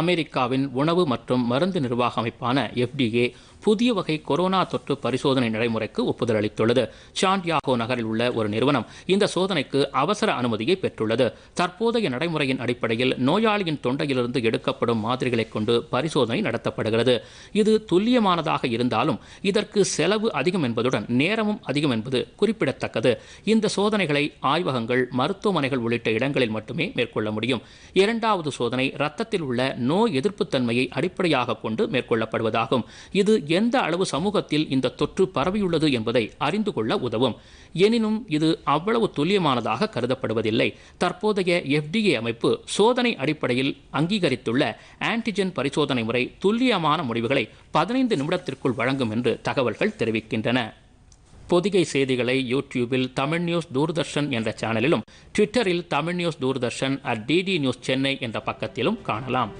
அமெரிக்காவின் உணவு மற்றும் மருந்து நிர்வாக அமைப்பான எஃப்டிஏ புதிய வகை கொரோனா தொற்று பரிசோதனை நடைமுறைக்கு ஒப்புதல் அளித்துள்ளது சாண்டியாகோ நகரில் உள்ள ஒரு நிறுவனம் இந்த சோதனைக்கு அவசர அனுமதியை பெற்றுள்ளது தற்போதைய நடைமுறையின் அடிப்படையில் நோயாளியின் தொண்டையிலிருந்து எடுக்கப்படும் மாதிரிகளை கொண்டு பரிசோதனை நடத்தப்படுகிறது இது துல்லியமானதாக இருந்தாலும் இதற்கு செலவு அதிகம் என்பதுடன் நேரமும் அதிகம் என்பது குறிப்பிடத்தக்கது இந்த சோதனைகளை ஆய்வகங்கள் மருத்துவமனைகள் உள்ளிட்ட இடங்களில் மட்டுமே மேற்கொள்ள முடியும் இரண்டாவது சோதனை இரத்தத்தில் உள்ள நோய் எதிர்ப்புத்தன்மையை அடிப்படையாக கொண்டு மேற்கொள்ளப்படுவதாகும் இது எந்த அளவு சமூகத்தில் இந்த தொற்று பரவியுள்ளது என்பதை அறிந்து கொள்ள உதவும் எனினும் இது அவ்வளவு துல்லியமானதாக கருதப்படுவதில்லை தற்போதைய எஃப்டிஏ அமைப்பு சோதனை அடிப்படையில் அங்கீகரித்துள்ள ஆன்டிஜென் பரிசோதனை முறை துல்லியமான முடிவுகளை பதினைந்து நிமிடத்திற்குள் வழங்கும் என்று தகவல்கள் தெரிவிக்கின்றன பொதிகை செய்திகளை யூடியூபில் தமிழ் நியூஸ் தூர்தர்ஷன் என்ற சேனலிலும் ட்விட்டரில் Tamil news Doordarshan at DD news Chennai என்ற பக்கத்திலும் காணலாம்